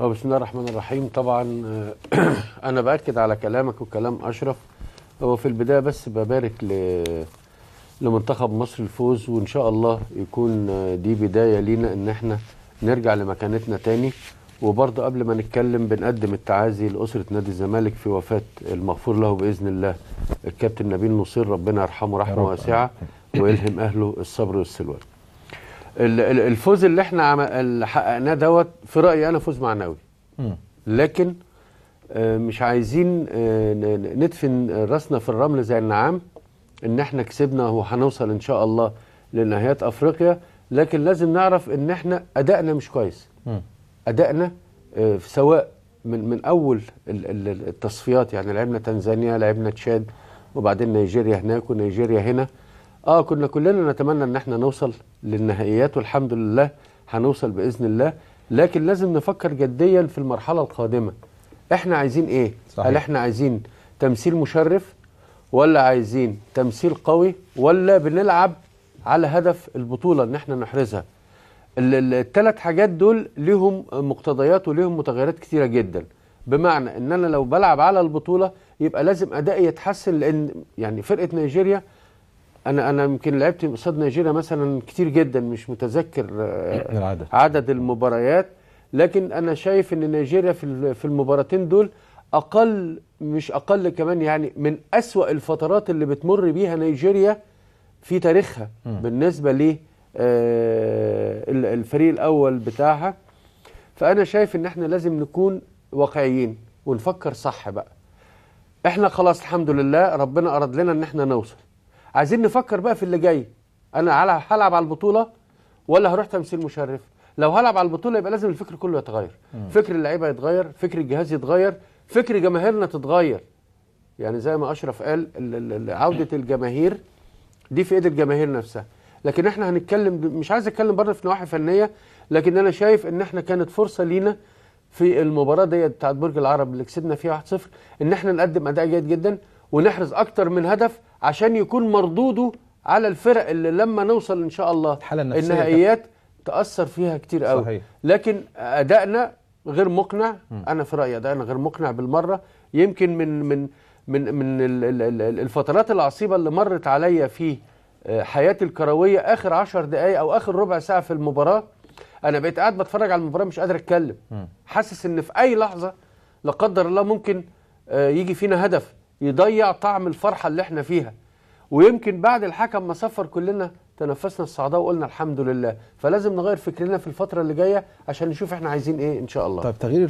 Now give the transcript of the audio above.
اه، بسم الله الرحمن الرحيم طبعا آه، انا باكد على كلامك وكلام اشرف هو في البدايه بس ببارك ل لمنتخب مصر الفوز وان شاء الله يكون آه، دي بدايه لينا ان احنا نرجع لمكانتنا تاني وبرضه قبل ما نتكلم بنقدم التعازي لاسره نادي الزمالك في وفاه المغفور له باذن الله الكابتن نبيل نصير ربنا يرحمه رحمه واسعه ويلهم اهله الصبر والسلوان الفوز اللي احنا اللي حققناه دوت في رايي انا فوز معنوي لكن آه، مش عايزين آه، ندفن راسنا في الرمل زي النعام ان احنا كسبنا وهنوصل ان شاء الله لنهايات افريقيا لكن لازم نعرف ان احنا ادائنا مش كويس ادائنا آه، سواء من من اول التصفيات يعني لعبنا تنزانيا لعبنا تشاد وبعدين نيجيريا هناك ونيجيريا هنا اه كنا كلنا نتمنى ان احنا نوصل للنهائيات والحمد لله هنوصل باذن الله لكن لازم نفكر جديا في المرحله القادمه احنا عايزين ايه صحيح. هل احنا عايزين تمثيل مشرف ولا عايزين تمثيل قوي ولا بنلعب على هدف البطوله ان احنا نحرزها الثلاث حاجات دول ليهم مقتضيات وليهم متغيرات كتيره جدا بمعنى ان انا لو بلعب على البطوله يبقى لازم ادائي يتحسن لان يعني فرقه نيجيريا انا انا يمكن لعبت قصاد نيجيريا مثلا كتير جدا مش متذكر آه، عدد المباريات لكن انا شايف ان نيجيريا في في المباراتين دول اقل مش اقل كمان يعني من اسوا الفترات اللي بتمر بيها نيجيريا في تاريخها بالنسبه ل آه، الفريق الاول بتاعها فانا شايف ان احنا لازم نكون واقعيين ونفكر صح بقى احنا خلاص الحمد لله ربنا اراد لنا ان احنا نوصل عايزين نفكر بقى في اللي جاي انا هلعب على البطوله ولا هروح تمثيل مشرف لو هلعب على البطوله يبقى لازم الفكر كله يتغير مم. فكر اللعيبه يتغير فكر الجهاز يتغير فكر جماهيرنا تتغير يعني زي ما اشرف قال عوده الجماهير دي في ايد الجماهير نفسها لكن احنا هنتكلم مش عايز اتكلم بره في نواحي فنيه لكن انا شايف ان احنا كانت فرصه لينا في المباراه ديت بتاعت برج العرب اللي كسبنا فيها 1-0 ان احنا نقدم اداء جيد جدا ونحرز اكتر من هدف عشان يكون مردوده على الفرق اللي لما نوصل ان شاء الله الحاله النفسيه النهائيات تاثر فيها كتير قوي صحيح. لكن ادائنا غير مقنع م. انا في رايي ادائنا غير مقنع بالمره يمكن من من من من الفترات العصيبه اللي مرت عليا في آه، حياتي الكرويه اخر عشر دقائق او اخر ربع ساعه في المباراه انا بقيت قاعد بتفرج على المباراه مش قادر اتكلم حاسس ان في اي لحظه لا قدر الله ممكن آه، يجي فينا هدف يضيع طعم الفرحة اللي احنا فيها ويمكن بعد الحكم ما صفر كلنا تنفسنا الصعداء وقلنا الحمد لله فلازم نغير فكرنا في الفترة اللي جاية عشان نشوف احنا عايزين ايه ان شاء الله طيب تغيير